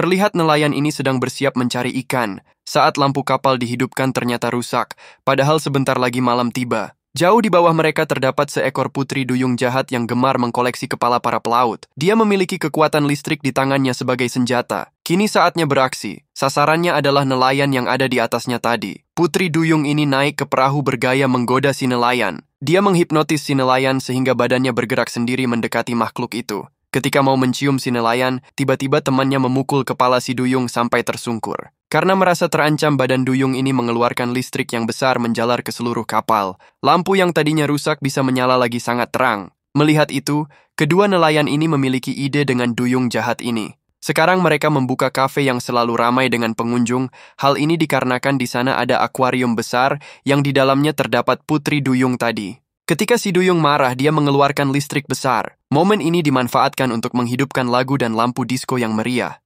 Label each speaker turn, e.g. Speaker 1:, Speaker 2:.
Speaker 1: Terlihat nelayan ini sedang bersiap mencari ikan. Saat lampu kapal dihidupkan ternyata rusak, padahal sebentar lagi malam tiba. Jauh di bawah mereka terdapat seekor putri duyung jahat yang gemar mengkoleksi kepala para pelaut. Dia memiliki kekuatan listrik di tangannya sebagai senjata. Kini saatnya beraksi. Sasarannya adalah nelayan yang ada di atasnya tadi. Putri duyung ini naik ke perahu bergaya menggoda si nelayan. Dia menghipnotis si nelayan sehingga badannya bergerak sendiri mendekati makhluk itu. Ketika mau mencium si nelayan, tiba-tiba temannya memukul kepala si duyung sampai tersungkur. Karena merasa terancam, badan duyung ini mengeluarkan listrik yang besar menjalar ke seluruh kapal. Lampu yang tadinya rusak bisa menyala lagi sangat terang. Melihat itu, kedua nelayan ini memiliki ide dengan duyung jahat ini. Sekarang mereka membuka kafe yang selalu ramai dengan pengunjung. Hal ini dikarenakan di sana ada akuarium besar yang di dalamnya terdapat putri duyung tadi. Ketika si duyung marah, dia mengeluarkan listrik besar. Momen ini dimanfaatkan untuk menghidupkan lagu dan lampu disko yang meriah,